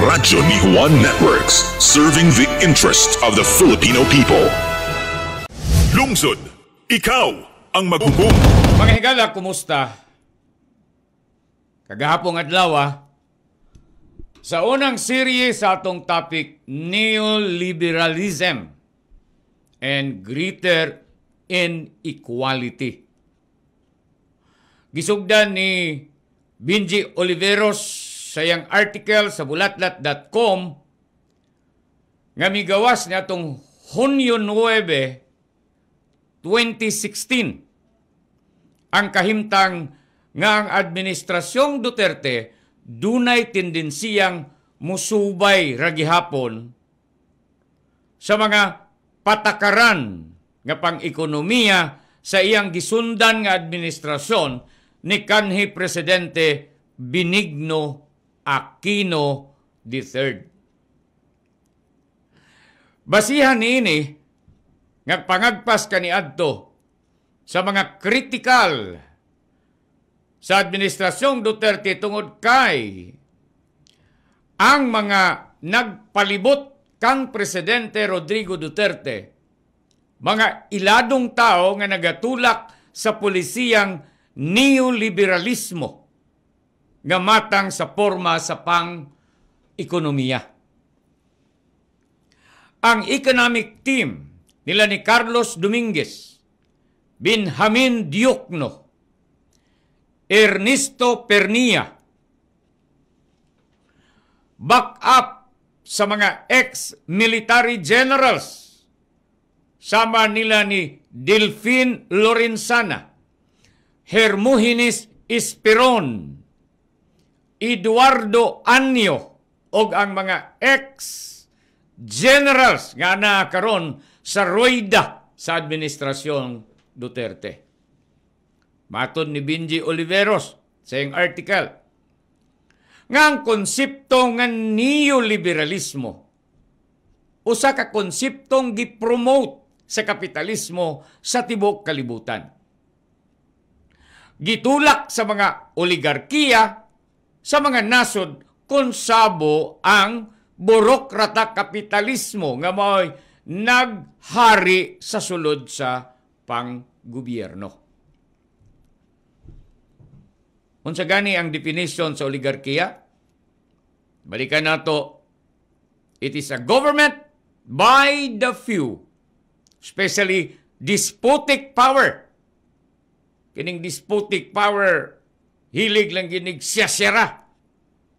Radyo ni Juan Networks, serving the interest of the Filipino people. Lungsod, ikaw ang maghukom. Mga higala, kumusta? Kagahapong adlaw, ah. sa unang serye sa atong topic, neoliberalism and greater inequality. Gisugdan ni Benji Oliveros sayang article sa bulatlat.com nga migawas niya atong Hunyo 9, 2016 ang kahimtang nga ang administrasyong Duterte dunay tendensiyang musubay ragihapon sa mga patakaran nga pang-ekonomiya sa iyang gisundan nga administrasyon ni kanhi presidente Benigno Aquino III. Basihan niini nga pangagpas kaniadto sa mga critical sa administrasyong Duterte tungod kay ang mga nagpalibot kang Presidente Rodrigo Duterte, mga iladong tao nga nagatulak sa polisiyang neoliberalismo nga matang sa forma sa pang-ekonomiya. Ang economic team nila ni Carlos Dominguez, Benjamin Diokno, Ernesto Pernia, back up sa mga ex-military generals, sama nila ni Delphine Lorenzana, Hermogenes Esperon, Eduardo Anyo o ang mga ex-generals nga karon sa Rueda sa administrasyon Duterte. Matod ni Benji Oliveros sa iyong article, nga ang konsepto ng neoliberalismo usa ka konseptong gipromote sa kapitalismo sa tibok kalibutan. Gitulak sa mga oligarkiya sa mga nasod konsabo ang burokrata kapitalismo nga mao'y naghari sa sulod sa panggobyerno. Unsa gani ang definition sa oligarkiya? Balikan nato. It is a government by the few, especially despotic power. Kining despotic power Hilig lang ginig siya sira.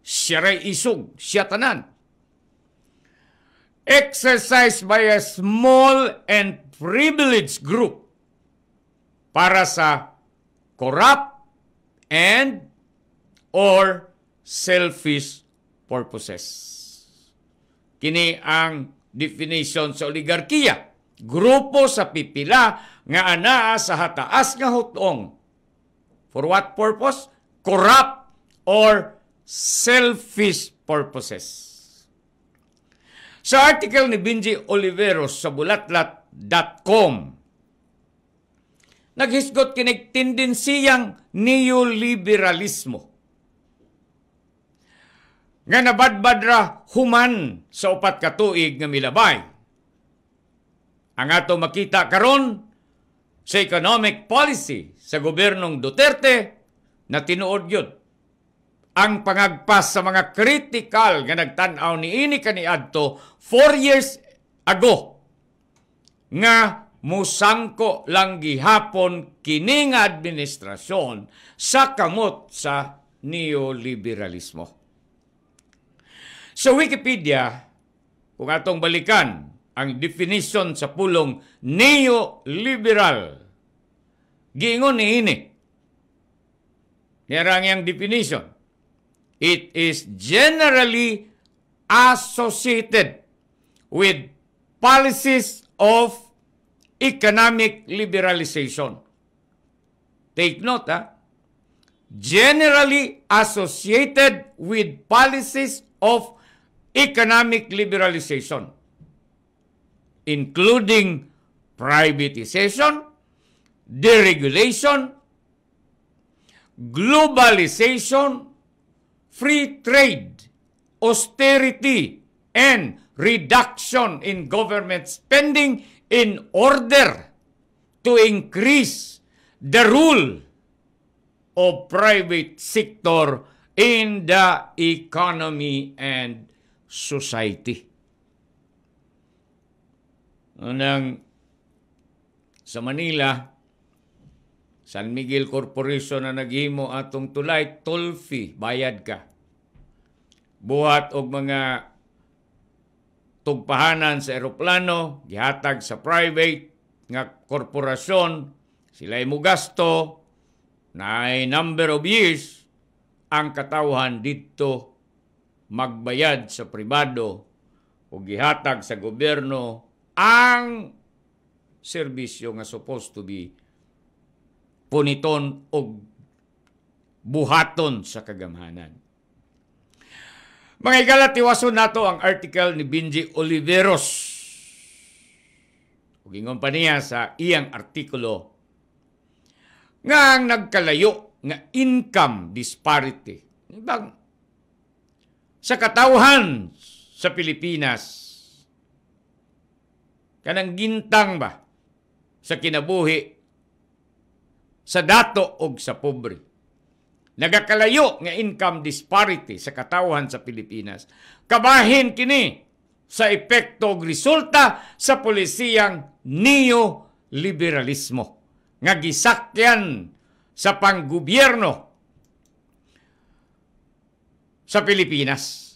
Siray isog, siya tanan. Exercise by a small and privileged group para sa corrupt and or selfish purposes. Kini ang definition sa oligarkiya. Grupo sa pipila nga anaa sa hataas nga hutong. For what purpose? corrupt, or selfish purposes. Sa article ni Benji Oliveros sa bulatlat.com, naghisgot kinig tendensiyang neoliberalismo. Nga nabadbadra human sa upat ka tuig nga milabay. Ang ato makita karon sa economic policy sa gobernong Duterte na tinuod yun ang pangagpas sa mga critical nga nagtanaw ni ini kani adto 4 years ago nga musangko lang gihapon kining administrasyon sa kamot sa neoliberalismo. Sa Wikipedia, kung atong balikan ang definition sa pulong neoliberal, giingon ni ini, yan ang definition. It is generally associated with policies of economic liberalization. Take note, ha? Ah. Generally associated with policies of economic liberalization, including privatization, deregulation, globalization, free trade, austerity, and reduction in government spending in order to increase the rule of private sector in the economy and society. Nang sa Manila, San Miguel Corporation na naghimo atong tulay, toll fee, bayad ka. Buhat og mga tugpahanan sa eroplano, gihatag sa private nga korporasyon, sila mo gasto na number of years ang katawhan dito magbayad sa pribado o gihatag sa gobyerno ang serbisyo nga supposed to be puniton og buhaton sa kagamhanan. Mga igala, nato ang article ni Benji Oliveros. Ugingon pa niya sa iyang artikulo nga ang nagkalayo nga income disparity. Ibang sa katawhan sa Pilipinas, kanang gintang ba sa kinabuhi sa dato ug sa pobre. Nagakalayo nga income disparity sa katawhan sa Pilipinas. Kabahin kini sa epekto og resulta sa polisiyang neoliberalismo nga gisakyan sa panggobyerno sa Pilipinas.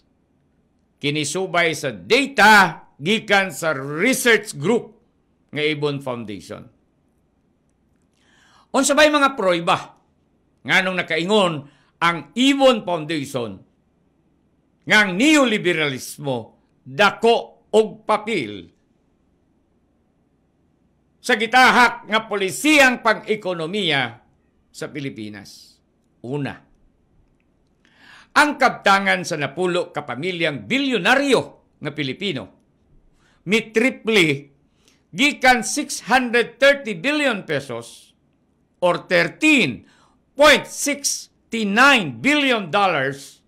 Kinisubay sa data gikan sa research group ng Ibon Foundation. Unsa bay mga proyba nganong nakaingon ang Ibon Foundation nga ang neoliberalismo dako og papil sa gitahak nga polisiyang pang-ekonomiya sa Pilipinas. Una, ang kaptangan sa napulo kapamilyang bilyonaryo nga Pilipino mitriple gikan 630 billion pesos or 13.69 billion dollars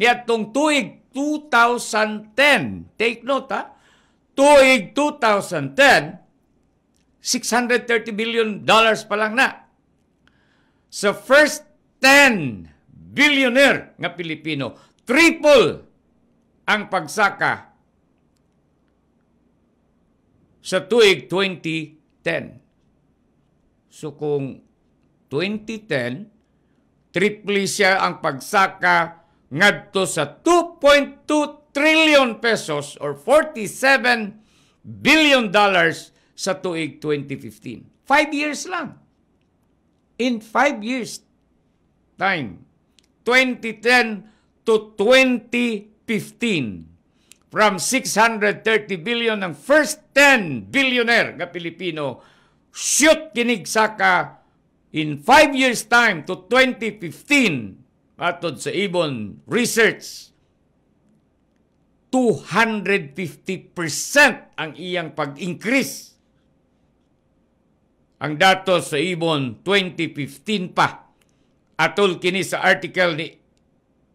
niadtong tuig 2010. Take note ha. Tuig 2010, 630 billion dollars pa lang na. Sa first 10 billionaire nga Pilipino, triple ang pagsaka sa tuig 2010. So kung 2010, triple siya ang pagsaka ngadto sa 2.2 trillion pesos or 47 billion dollars sa tuig 2015. Five years lang. In five years time, 2010 to 2015, from 630 billion ng first 10 billionaire nga Pilipino, shoot kinigsaka sa in 5 years time to 2015, atod sa Ibon Research, 250% ang iyang pag-increase. Ang datos sa Ibon 2015 pa. Atol kini sa article ni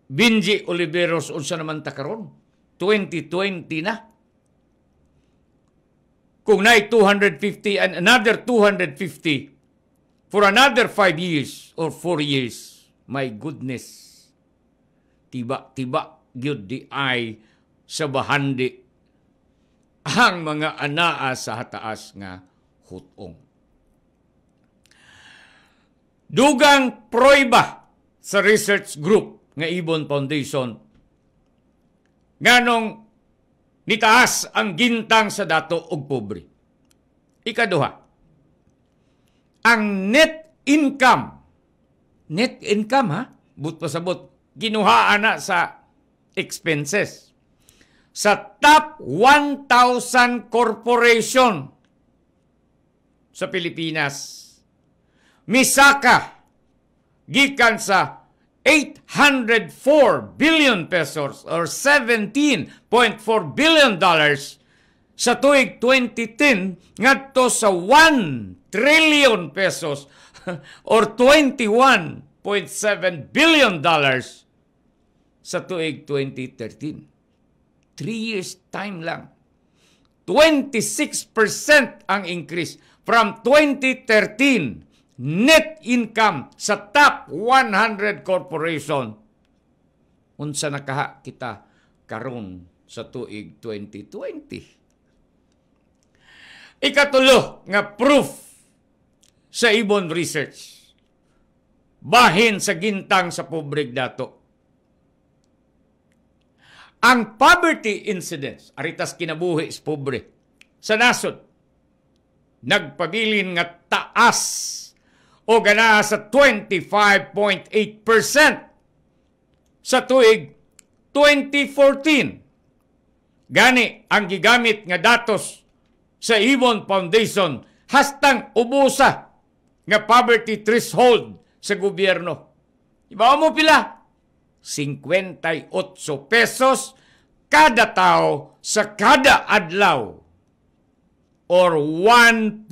Benji Oliveros unsa naman ta karon 2020 na. Kung nay 250 and another 250 for another five years or four years. My goodness, tiba-tiba gyud di ay sa bahandi ang mga anaa sa hataas nga hutong. Dugang proyba sa research group nga Ibon Foundation nganong nitaas ang gintang sa dato og pobre. Ikaduha, ang net income. Net income ha? But pasabot. sabot, ginuhaan na sa expenses. Sa top 1,000 corporation sa Pilipinas, misaka gikan sa 804 billion pesos or 17.4 billion dollars sa tuig 2010 ngadto sa 1 trillion pesos or 21.7 billion dollars sa tuig 2013. Three years time lang. 26% ang increase from 2013 net income sa top 100 corporation. Unsa nakaha kita karon sa tuig 2020. Ikatulo nga proof sa Ibon Research. Bahin sa gintang sa publik dato. Ang poverty incidence, aritas kinabuhi is pobre, sa nasod, nagpabilin nga taas o gana sa 25.8% sa tuig 2014. Gani ang gigamit nga datos sa Ibon Foundation hastang ubusa nga poverty threshold sa gobyerno. Ibaw mo pila? 58 pesos kada tao sa kada adlaw or 1.2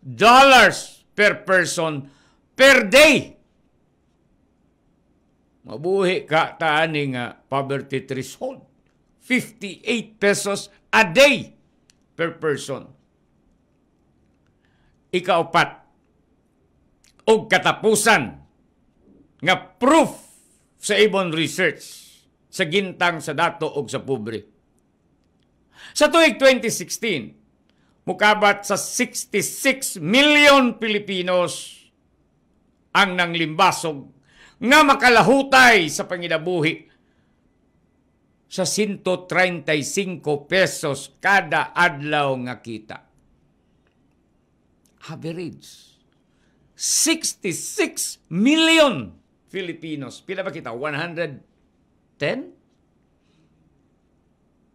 dollars per person per day. Mabuhi ka taani nga poverty threshold. 58 pesos a day per person ikaapat og katapusan nga proof sa ibon research sa gintang sa dato og sa pobre. Sa tuig 2016, mukabat sa 66 million Pilipinos ang nanglimbasog nga makalahutay sa panginabuhi sa 135 pesos kada adlaw nga kita average 66 million Filipinos. Pila ba kita? 110?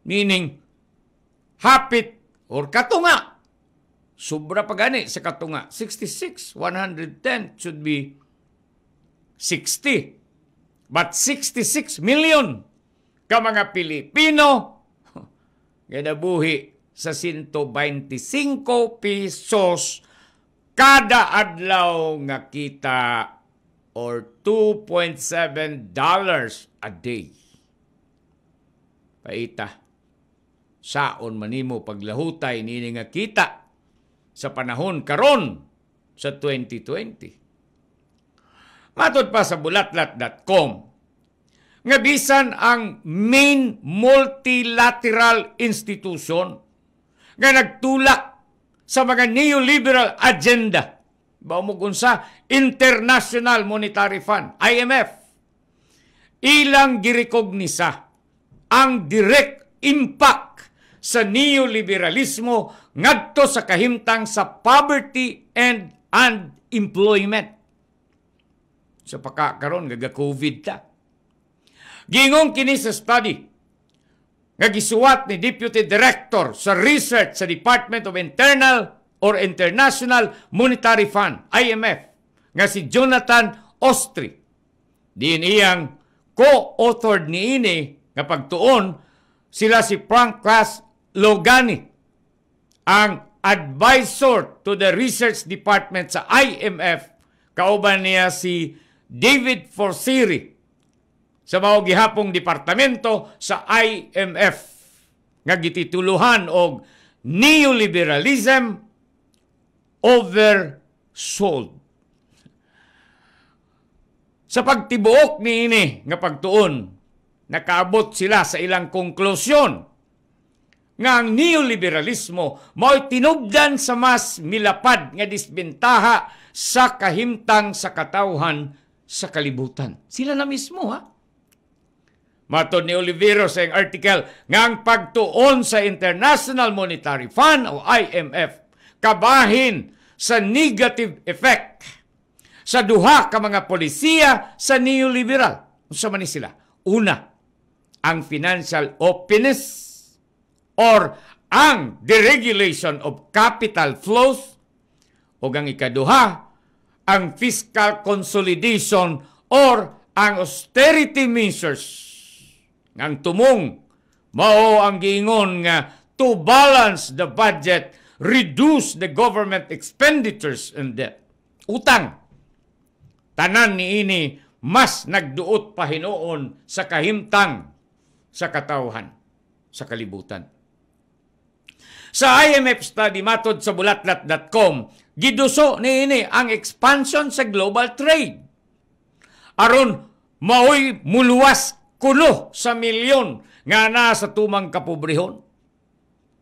Meaning, hapit or katunga. Sobra pa gani sa katunga. 66, 110 should be 60. But 66 million ka mga Pilipino ginabuhi sa 125 pesos kada adlaw nga kita or 2.7 dollars a day. Paita, saon manimo paglahutay nini nga kita sa panahon karon sa 2020. Matod pa sa bulatlat.com, nga bisan ang main multilateral institution nga nagtulak sa mga neoliberal agenda. Baumog unsa International Monetary Fund, IMF. Ilang girekognisa ang direct impact sa neoliberalismo ngadto sa kahimtang sa poverty and unemployment. Sa so, pagkakaroon, gaga-COVID ta. Gingong kini sa study, nga gisuwat ni Deputy Director sa Research sa Department of Internal or International Monetary Fund, IMF, nga si Jonathan Ostri. Din iyang co-authored ni ini nga pagtuon sila si Frank Class Logani, ang advisor to the Research Department sa IMF, kauban niya si David Forsiri, sa mao gihapong departamento sa IMF nga gitituluhan og neoliberalism over oversold. Sa pagtibuok niini nga pagtuon, nakaabot sila sa ilang konklusyon nga ang neoliberalismo mao'y tinubdan sa mas milapad nga disbentaha sa kahimtang sa katawhan sa kalibutan. Sila na mismo ha. Mato ni Oliveira sa iyang article ngang pagtuon sa International Monetary Fund o IMF kabahin sa negative effect sa duha ka mga polisiya sa neoliberal. Unsa man sila? Una, ang financial openness or ang deregulation of capital flows o ang ikaduha, ang fiscal consolidation or ang austerity measures ang tumong mao ang giingon nga to balance the budget reduce the government expenditures and debt utang tanan ni ini mas nagduot pa hinoon sa kahimtang sa katawhan sa kalibutan sa IMF study matod sa bulatlat.com, giduso niini ang expansion sa global trade. Aron maoy muluwas kulo sa milyon nga na sa tumang kapobrihon.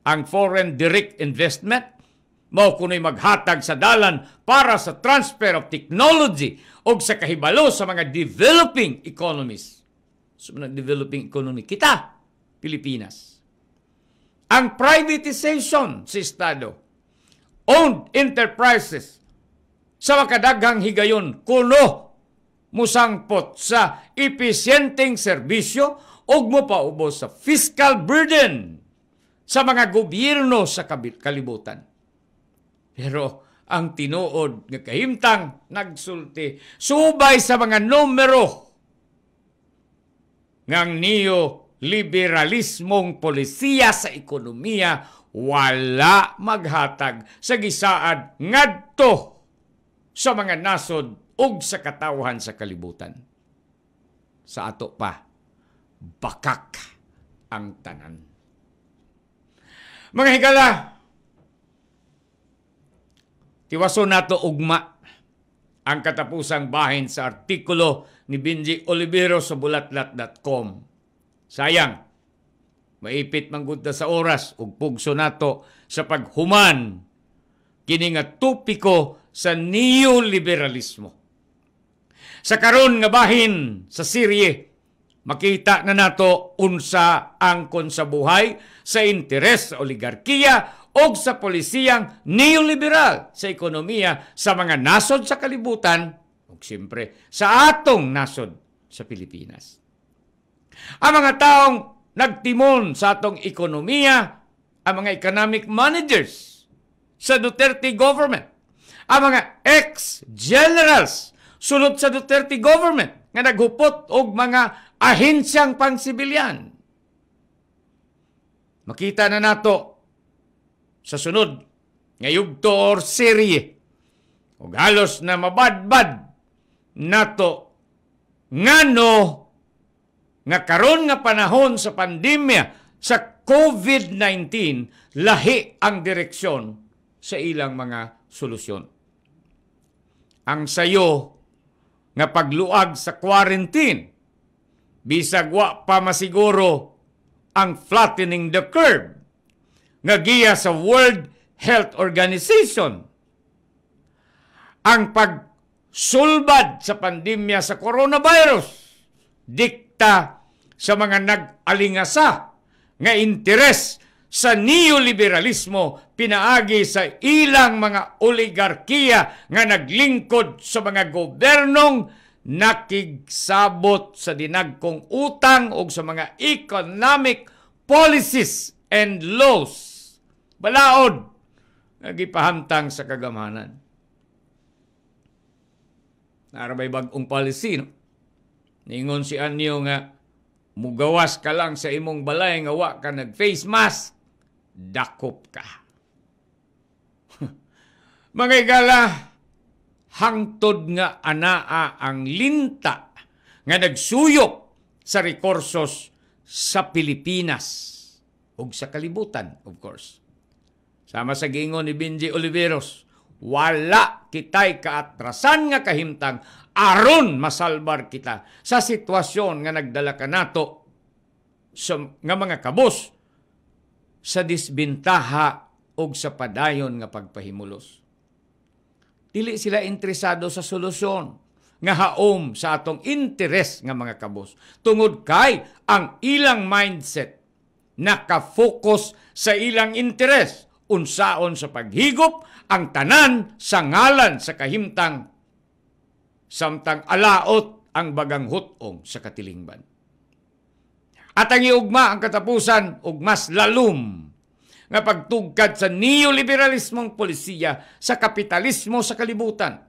Ang foreign direct investment mao kuno'y maghatag sa dalan para sa transfer of technology o sa kahibalo sa mga developing economies. So, developing economy kita, Pilipinas. Ang privatization sa si Estado, owned enterprises, sa makadaghang higayon, kuno musangpot sa epesyenteng serbisyo ug mopaubos sa fiscal burden sa mga gobyerno sa kalibutan. Pero ang tinuod nga kahimtang nagsulti subay sa mga numero ngang niyo liberalismong polisiya sa ekonomiya wala maghatag sa gisaad ngadto sa mga nasod ug sa katawhan sa kalibutan. Sa ato pa, bakak ang tanan. Mga higala, tiwaso nato ugma ang katapusang bahin sa artikulo ni Benji Olivero sa bulatlat.com. Sayang, maipit manggunda sa oras ug pugso nato sa paghuman kini nga topiko sa neoliberalismo. Sa karon nga bahin sa Sirye, makita na nato unsa angkon sa buhay sa interes sa oligarkiya o sa polisiyang neoliberal sa ekonomiya sa mga nasod sa kalibutan o siyempre sa atong nasod sa Pilipinas. Ang mga taong nagtimon sa atong ekonomiya, ang mga economic managers sa Duterte government, ang mga ex-generals sulod sa Duterte government nga naghupot og mga ahensyang pangsibilyan. Makita na nato sa sunod nga yugto or serye ug halos na mabadbad nato ngano nga karon nga panahon sa pandemya sa COVID-19 lahi ang direksyon sa ilang mga solusyon. Ang sayo nga pagluag sa quarantine. Bisag wa pa masiguro ang flattening the curve nga giya sa World Health Organization. Ang pagsulbad sa pandemya sa coronavirus dikta sa mga nag-alingasa nga interes sa neoliberalismo pinaagi sa ilang mga oligarkiya nga naglingkod sa mga gobernong nakigsabot sa dinagkong utang o sa mga economic policies and laws. Balaod nagipahamtang sa kagamanan. Narabay bagong policy, no? Ningon si Anyo nga, mugawas ka lang sa imong balay nga wa ka nag-face mask dakop ka. Mga igala, hangtod nga anaa ang linta nga nagsuyok sa rekorsos sa Pilipinas ug sa kalibutan, of course. Sama sa gingon ni Benji Oliveros, wala kitay kaatrasan nga kahimtang aron masalbar kita sa sitwasyon nga nagdala kanato sa nga mga kabos sa disbintaha o sa padayon nga pagpahimulos. Dili sila interesado sa solusyon nga haom sa atong interes nga mga kabos. Tungod kay ang ilang mindset nakafocus sa ilang interes unsaon sa paghigop ang tanan sa ngalan sa kahimtang samtang alaot ang bagang hutong sa katilingban. At ang iugma ang katapusan ug mas lalum nga pagtugkad sa neoliberalismong polisiya sa kapitalismo sa kalibutan.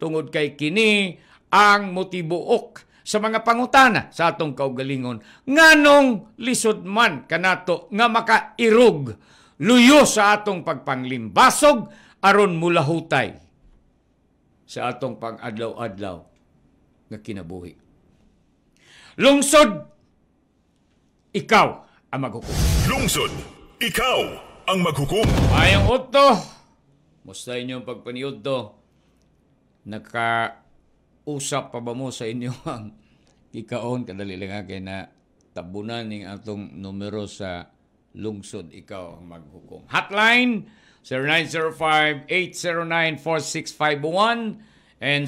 Tungod kay kini ang motibook sa mga pangutana sa atong kaugalingon nganong lisod man kanato nga makairog luyo sa atong pagpanglimbasog aron mulahutay sa atong pang-adlaw-adlaw nga kinabuhi. Lungsod ikaw ang maghukom. Lungsod, ikaw ang maghukom. Mayang Otto, musta inyong pagpaniod do? Nakausap pa ba mo sa inyo ang ikaon kadali lang kay na tabunan ning atong numero sa lungsod ikaw ang maghukom. Hotline 0905-809-4651 and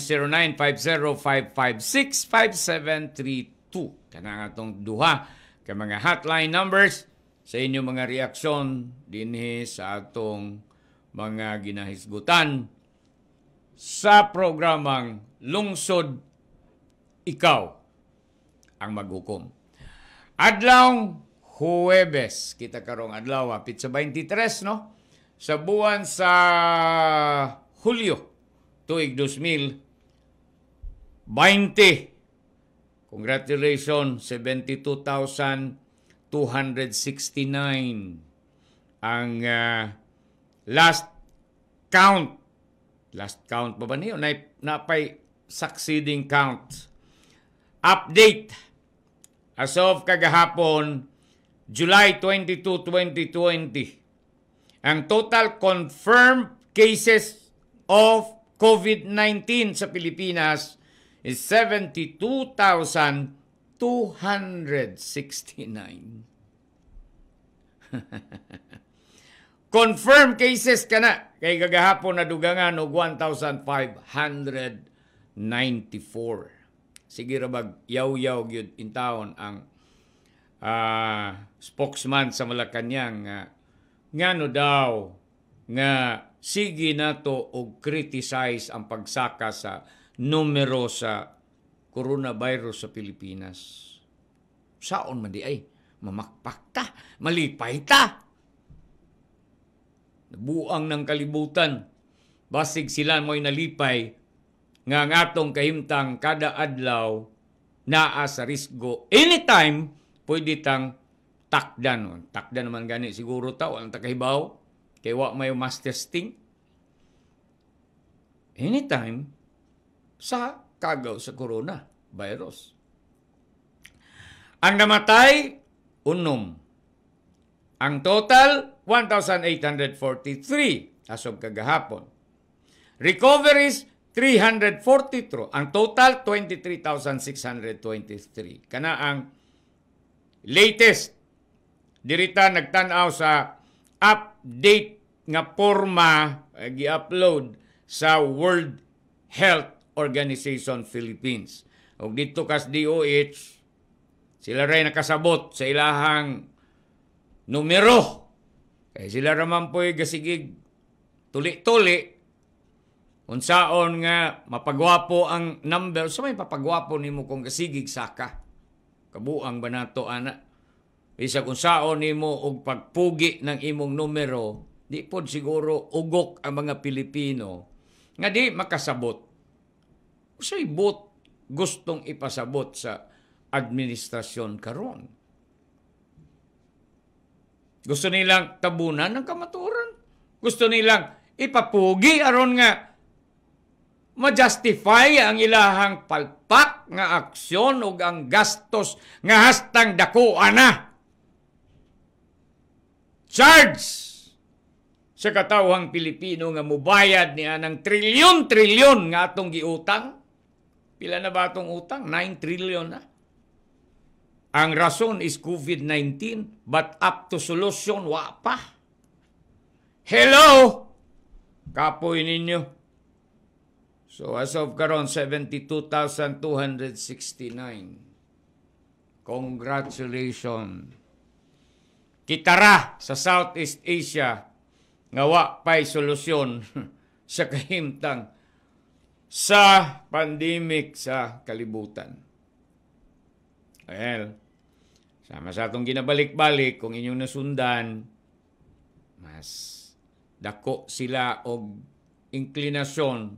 0950-556-5732. Kanang atong duha ka mga hotline numbers sa inyong mga reaksyon dinhi sa atong mga ginahisgutan sa programang Lungsod Ikaw ang maghukom. Adlaw Huwebes, kita karong adlaw, apit sa 23 no? Sa buwan sa Hulyo tuig 2020 Congratulations, 72,269 ang uh, last count. Last count pa ba niyo? Na, napay succeeding count. Update. As of kagahapon, July 22, 2020, ang total confirmed cases of COVID-19 sa Pilipinas is 72,269. Confirm cases ka na kay gagahapon na dugangan og 1,594. Sige ra bag yaw-yaw gyud intawon ang uh, spokesman sa Malacanang nga ah, ngano daw nga sige nato og criticize ang pagsaka sa numerosa coronavirus sa Pilipinas. Saon man di ay, mamakpak ta, malipay ta. Nabuang ng kalibutan, basig sila mo'y nalipay, nga ngatong kahimtang kada adlaw naa sa risgo. Anytime, pwede tang takdan. Takdan naman gani siguro ta, ang takahibaw. Kaya wa may mass testing. Anytime, sa kagaw sa corona virus. Ang namatay, unum. Ang total, 1,843 asog kagahapon. Recoveries, 343. Ang total, 23,623. Kana ang latest. Dirita nagtanaw sa update nga forma uh, eh, gi-upload sa World Health Organization Philippines. Og dito kas DOH, sila rin nakasabot sa ilahang numero. Kaya sila raman po'y gasigig tuli-tuli unsaon nga mapagwapo ang number. Sa so, may papagwapo nimo kung gasigig saka. Kabuang ba nato ana? Bisag unsaon nimo og pagpugi ng imong numero, di pod siguro ugok ang mga Pilipino nga di makasabot usay bot gustong ipasabot sa administrasyon karon. Gusto nilang tabunan ng kamaturan. Gusto nilang ipapugi aron nga ma-justify ang ilahang palpak nga aksyon o ang gastos nga hastang dako ana. Charge sa katawhang Pilipino nga mubayad ni anang trilyon-trilyon nga atong giutang Pila na ba itong utang? 9 trillion na. Ang rason is COVID-19 but up to solution wa pa. Hello! Kapoy ninyo. So as of karon 72,269. Congratulations. Kitara sa Southeast Asia nga wa pay solusyon sa kahimtang sa pandemic sa kalibutan. Well, sama sa atong ginabalik-balik, kung inyong nasundan, mas dako sila og inklinasyon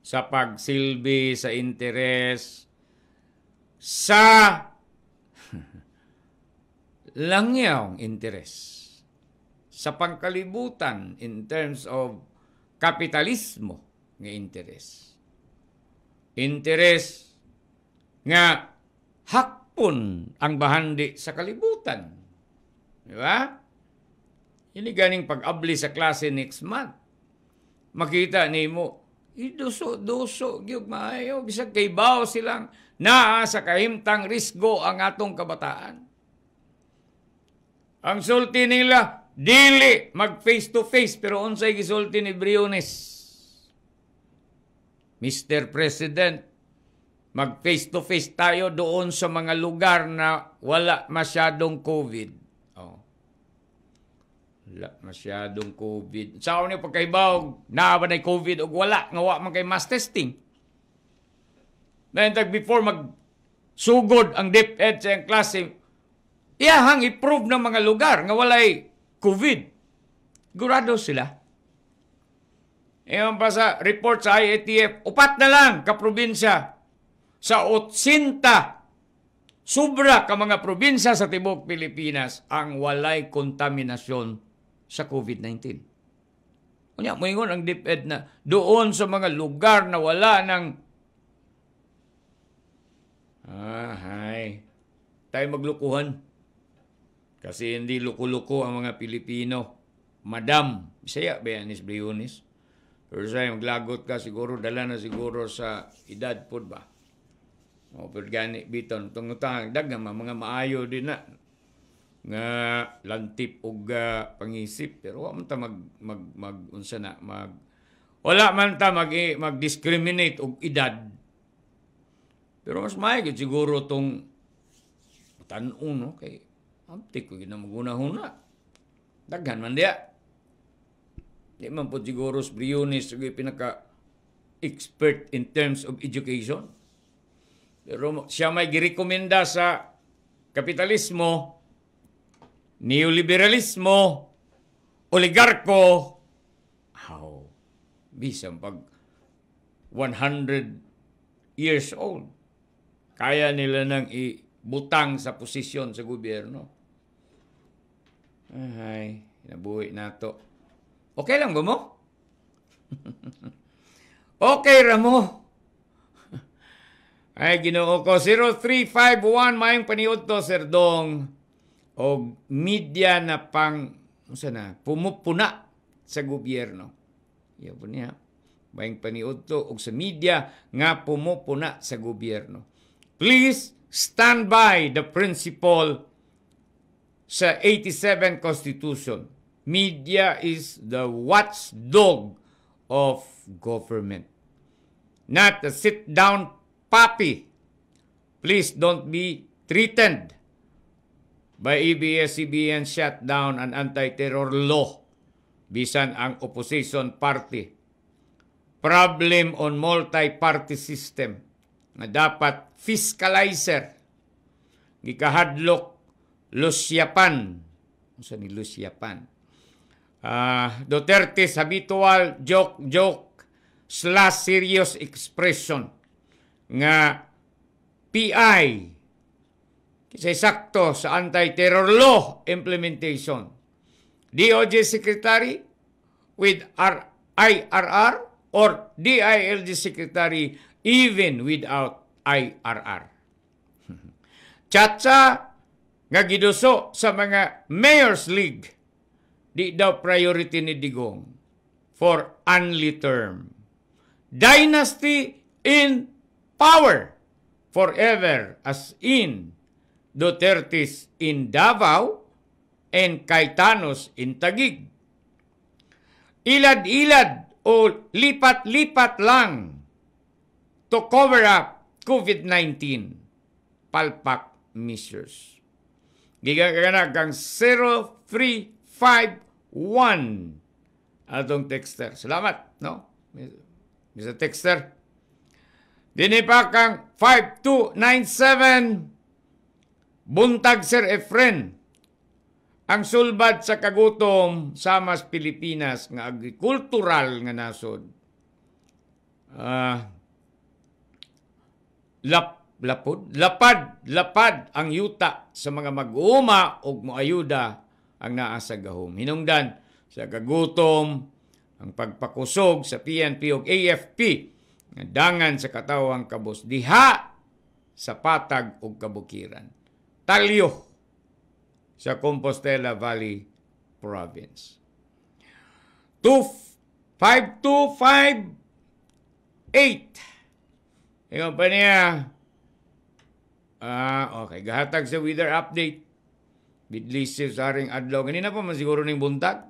sa pagsilbi, sa interes, sa langyaw interes, sa pangkalibutan in terms of kapitalismo ng interes interes nga hakpon ang bahandi sa kalibutan. Di ba? Ini ganing pag-abli sa klase next month. Makita nimo, iduso-duso gyud maayo bisag kay baw silang naa sa kahimtang risgo ang atong kabataan. Ang sulti nila dili mag face to face pero unsay gisulti ni Briones Mr. President, mag face to face tayo doon sa mga lugar na wala masyadong COVID. Oh. Wala masyadong COVID. Sao ni pagkaibaw, naa ba na COVID o wala, nga wa man kay mass testing. Nahintag before mag sugod ang DepEd sa klase, iyahang i-prove ng mga lugar nga walay COVID. Gurado sila. Eh, Ayon pa sa report sa IATF, upat na lang ka probinsya sa otsinta Sobra ka mga probinsya sa Tibok Pilipinas ang walay kontaminasyon sa COVID-19. Kunya, moingon ang DepEd na doon sa mga lugar na wala ng ah, hay. Tayo maglukuhan. Kasi hindi luko-luko ang mga Pilipino. Madam, Bisaya, Beanis Briones. Pero sa glagot ka siguro, dala na siguro sa edad po ba? O, pero gani, biton, tungutang, dagang mga maayo din na nga lantip og uh, pangisip pero wa man ta mag mag, mag unsa na mag wala man ta mag eh, mag discriminate og edad pero mas maayog siguro tong tan-on no kay amtik ah, ko gina maguna-huna daghan man diya Di man po siguro si Briones pinaka-expert in terms of education. Pero siya may girekomenda sa kapitalismo, neoliberalismo, oligarko, how? Bisan pag 100 years old, kaya nila nang ibutang sa posisyon sa gobyerno. Ay, nabuhi na to. Okay lang ba mo? okay ra mo. Ay, ginoo ko. 0351, mayong paniod to, Sir Dong. O media na pang, sa na, pumupuna sa gobyerno. Iyan po niya. Mayong paniod to, o sa media nga pumupuna sa gobyerno. Please stand by the principle sa 87 Constitution media is the watchdog of government, not a sit down puppy. Please don't be threatened by ABS-CBN shutdown and anti-terror law bisan ang opposition party. Problem on multi-party system na dapat fiscalizer gikahadlok Lusyapan. Unsa ni Lusyapan? uh, ah, Duterte's habitual joke-joke slash serious expression nga PI sa sakto sa anti-terror law implementation. DOJ Secretary with R IRR or DILG Secretary even without IRR. Chacha nga giduso sa mga Mayor's League Di daw priority ni Digong for only term. Dynasty in power forever as in Duterte's in Davao and Caetanos in Tagig. Ilad-ilad o lipat-lipat lang to cover up COVID-19 palpak measures. Gigagaganag ang 035 one. Atong texter. Salamat, no? Mr. Texter. kang 5297 Buntag Sir Efren. Ang sulbad sa kagutom sa mas Pilipinas nga agrikultural nga nasod. Uh, lap, lapod? Lapad, lapad ang yuta sa mga mag-uuma o moayuda ang naa sa gahom. Hinungdan sa kagutom, ang pagpakusog sa PNP ug AFP nga dangan sa katawang kabus diha sa patag ug kabukiran. Talyo sa Compostela Valley Province. 5258 Ingon pa niya, ah, okay, gahatag sa weather update Bidlisif saring adlaw. Ganina pa man siguro ning buntag.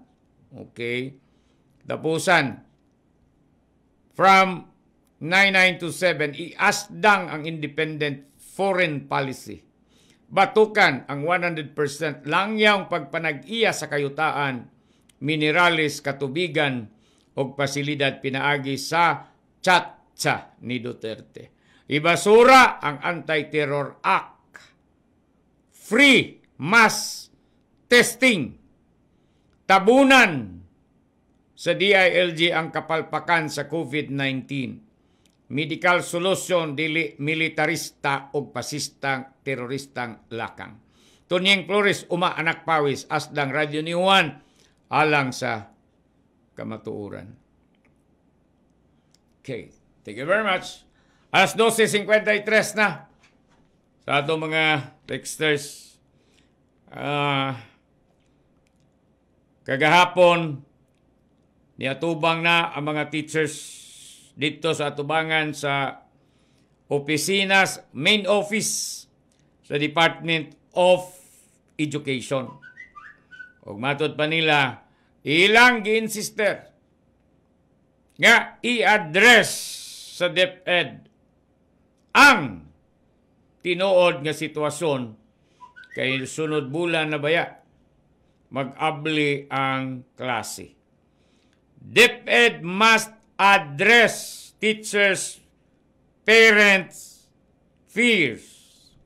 Okay. Tapusan. From 9927, iasdang ang independent foreign policy. Batukan ang 100% langyang pagpanag-iya sa kayutaan, mineralis, katubigan, o pasilidad pinaagi sa tsatsa ni Duterte. Ibasura ang Anti-Terror Act. Free mass testing. Tabunan sa DILG ang kapalpakan sa COVID-19. Medical solution dili militarista o pasistang teroristang lakang. Tunyeng Flores uma anak pawis asdang radyo ni Juan alang sa kamatuuran. Okay, thank you very much. Alas 12.53 na sa ato mga texters uh, kagahapon niatubang na ang mga teachers dito sa atubangan sa opisinas, main office sa Department of Education. Og matod pa nila, ilang giinsister nga i-address sa DepEd ang tinuod nga sitwasyon kay sunod bulan na baya, mag-abli ang klase. DepEd must address teachers, parents, fears.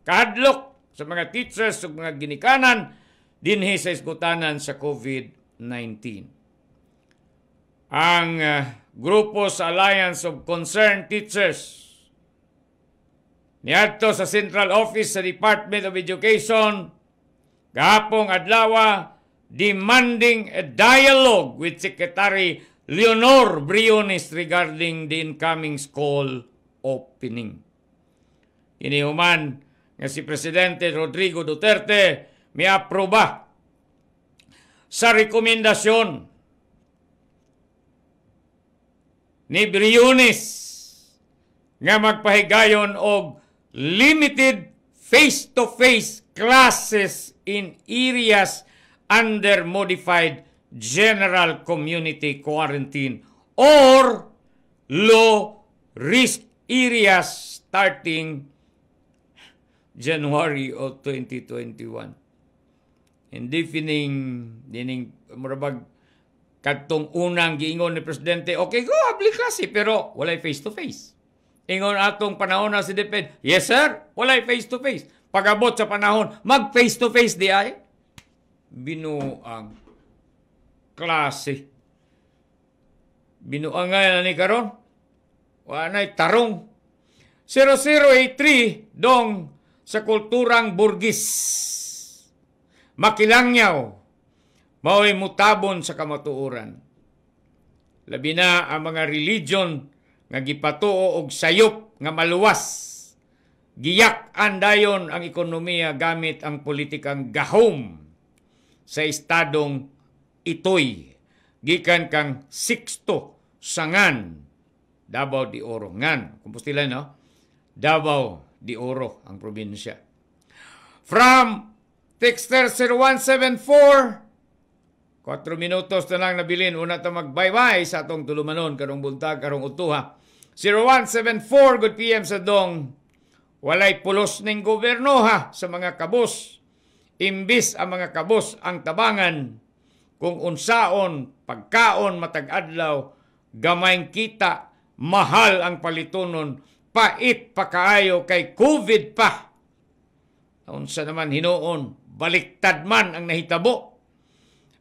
Kadlok sa mga teachers ug mga ginikanan dinhi sa iskutanan sa COVID-19. Ang uh, grupo sa Alliance of Concerned Teachers niadto sa Central Office sa Department of Education gapong adlaw demanding a dialogue with Secretary Leonor Briones regarding the incoming school opening. Inihuman nga si Presidente Rodrigo Duterte miaproba sa rekomendasyon ni Briones nga magpahigayon og limited face-to-face classes in areas under modified general community quarantine or low risk areas starting January of 2021. And defining, dining, murabag, kadtong unang giingon ni Presidente, okay, go, abli klase, pero walay face-to-face. Ingon atong panahon na si Deped, Yes sir, walay face to face. Pagabot sa panahon, mag face to face di ay. Binuang klase. Binuang nga na ni Karon. Wanay tarong. 0083 dong sa kulturang Burgis. Makilangyaw. Mao'y mutabon sa kamatuoran. Labi na ang mga religion nga gipatuo og sayop nga maluwas. Giyak andayon ang ekonomiya gamit ang politikang gahom sa estadong itoy. Gikan kang siksto sangan Davao di Oro. Ngan, kumpustila no? Davao di Oro ang probinsya. From Texter 0174 4 minutos na lang nabilin. Una ta ito bye sa atong tulumanon. Karong buntag, karong utuha. 0174, good PM sa dong. Walay pulos ning gobyerno ha sa mga kabos. Imbis ang mga kabos ang tabangan. Kung unsaon, pagkaon, matag-adlaw, gamayng kita, mahal ang palitunon, pait pakaayo kay COVID pa. Unsa naman hinoon, baliktad man ang nahitabo.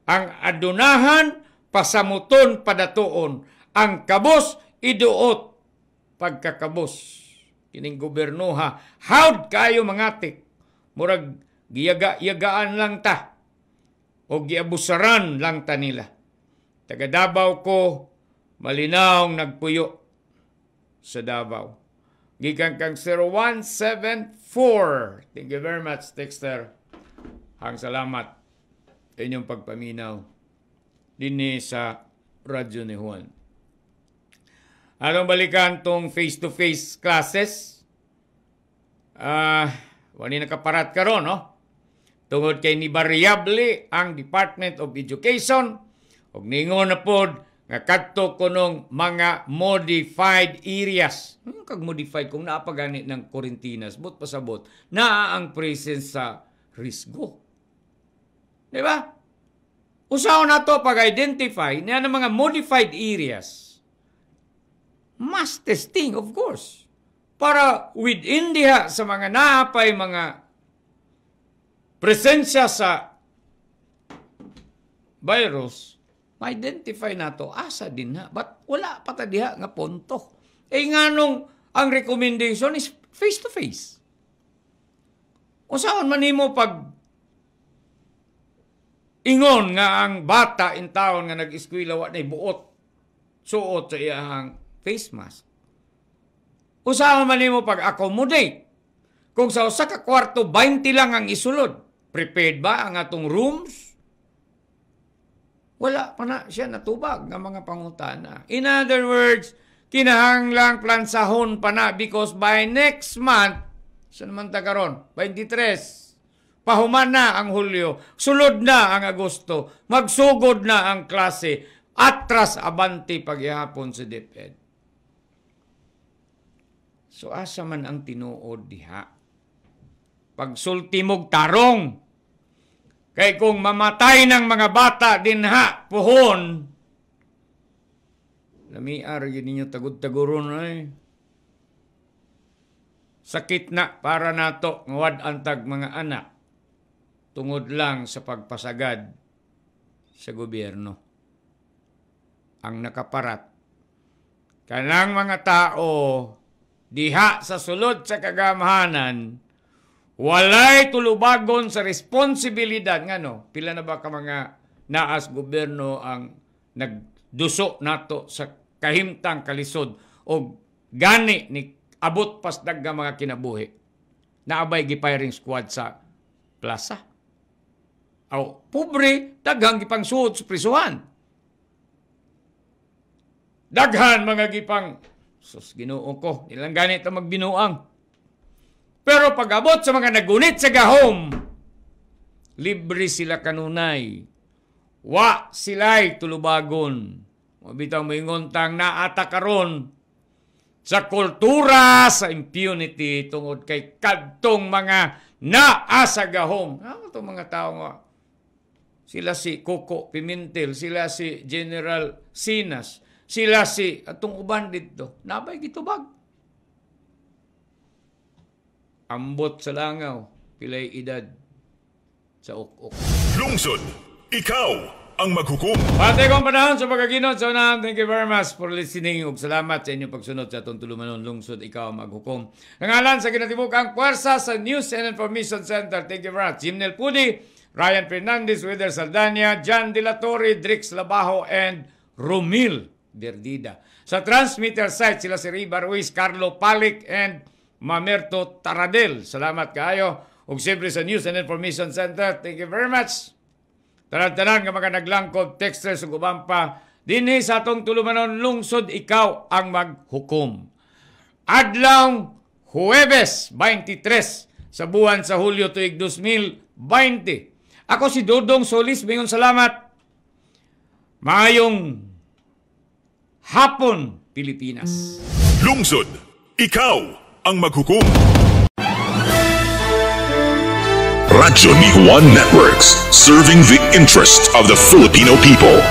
Ang adunahan, pasamuton padatuon. Ang kabos, iduot pagkakabos kining gobyerno ha howd kayo mga tik murag giyaga-yagaan lang ta o giabusaran lang ta nila taga Davao ko malinaw nagpuyo sa Davao gikan kang 0174 thank you very much Dexter hang salamat inyong pagpaminaw dinhi sa radyo ni Juan Anong balikan tong face-to-face classes? Ah, uh, wani nakaparat karon, no? Tungod kay ni variable ang Department of Education og ningon na pod nga kadto kunong mga modified areas. Hmm, kag modified kung naapagani ng quarantinas, but pasabot, na ang presence sa risgo. Di ba? Usaw na to pag-identify na ng mga modified areas mass testing of course. Para within diha sa mga naapay mga presensya sa virus, ma-identify nato asa din ha. But wala pa ta diha nga punto. Eh nga nung ang recommendation is face-to-face. O saan man nimo pag ingon nga ang bata in town nga nag-eskwela wa na buot suot sa iyahang face mask. Usaha man nimo pag-accommodate. Kung sa usa ka kwarto 20 lang ang isulod, prepared ba ang atong rooms? Wala pa na siya natubag ng mga pangutana. In other words, kinahanglang plansahon pa na because by next month, sa naman tagaron, 23, pahuman na ang Hulyo, sulod na ang Agosto, magsugod na ang klase, atras abanti pagyapon sa DepEd. So asa man ang tinuod diha? Pagsulti mog tarong. Kay kung mamatay ng mga bata dinha puhon, lamiar yun ninyo tagod-taguron ay. Sakit na para nato ngawad antag mga anak tungod lang sa pagpasagad sa gobyerno. Ang nakaparat, kanang mga tao diha sa sulod sa kagamhanan, walay tulubagon sa responsibilidad ngano pila na ba ka mga naas gobyerno ang nagduso nato sa kahimtang kalisod o gani ni abot pas dagga mga kinabuhi naabay gi firing squad sa plaza aw pobre daghang gipangsuod sa prisuhan daghan mga gipang Sus, ginuong ko. Ilang ganit ang magbinuang. Pero pagabot sa mga nagunit sa gahom, libre sila kanunay. Wa sila'y tulubagon. Mabitaw mo ingontang naata karon sa kultura, sa impunity tungod kay kadtong mga naasagahom. Ano ah, itong mga tao nga. Sila si Coco Pimentel, sila si General Sinas, sila si atong uban dito nabay gitubag ambot sa langaw pilay edad sa ukok lungsod ikaw ang maghukom. Pati kong panahon sa pagkaginot sa unahan. Thank you very much for listening ug salamat sa inyong pagsunod sa atong tulumanon lungsod ikaw ang maghukom. Nangalan sa ginatibukang puwersa sa News and Information Center. Thank you very much. Jim Pudi, Ryan Fernandez, Wither Saldania, John De La Torre, Drix Labajo, and Romil Verdida. Sa transmitter side, sila si Riba Ruiz, Carlo Palik, and Mamerto Taradel. Salamat kayo. Ug siyempre sa News and Information Center, thank you very much. Tanan-tanan nga mga naglangkob, texters ug uban Dinhi sa atong tulumanon lungsod ikaw ang maghukom. Adlaw Huwebes 23 sa buwan sa Hulyo tuig 2020. Ako si Dodong Solis, mingon salamat. Mayong Hapon, Pilipinas. Lungsod, ikaw ang maghukom. Radyo ni Juan Networks, serving the interest of the Filipino people.